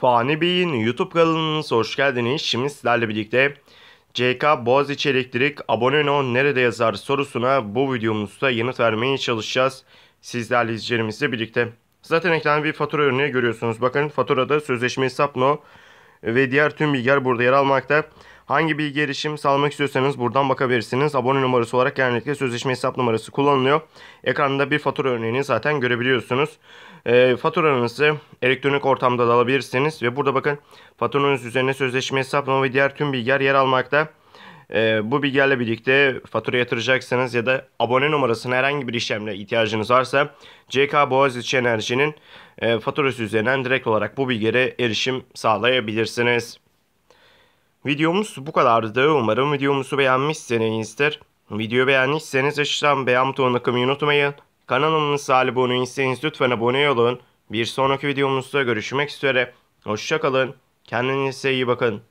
Fani Bey'in YouTube kanalınıza hoş geldiniz. Şimdi sizlerle birlikte CK Boğaziçi Elektrik abone no nerede yazar sorusuna bu videomuzda yanıt vermeye çalışacağız. Sizlerle izleyicilerimizle birlikte. Zaten ekranda bir fatura örneği görüyorsunuz. Bakın faturada sözleşme hesap no ve diğer tüm bilgiler burada yer almakta. Hangi bilgi erişim sağlamak istiyorsanız buradan bakabilirsiniz. Abone numarası olarak genellikle sözleşme hesap numarası kullanılıyor. Ekranda bir fatura örneğini zaten görebiliyorsunuz. E, faturanızı elektronik ortamda da alabilirsiniz. Ve burada bakın faturanız üzerine sözleşme hesaplama ve diğer tüm bilgiler yer almakta. E, bu bilgilerle birlikte fatura yatıracaksanız ya da abone numarasına herhangi bir işlemle ihtiyacınız varsa CK Boğaziçi Enerji'nin e, faturası üzerinden direkt olarak bu bilgilere erişim sağlayabilirsiniz. Videomuz bu kadardı. Umarım videomuzu beğenmişsinizdir. Videoyu beğenmişseniz, aşağıdan beğen butonuna kımayı unutmayın. Kanalımıza abone değilseniz lütfen abone olun. Bir sonraki videomuzda görüşmek üzere. Hoşçakalın. Kendinize iyi bakın.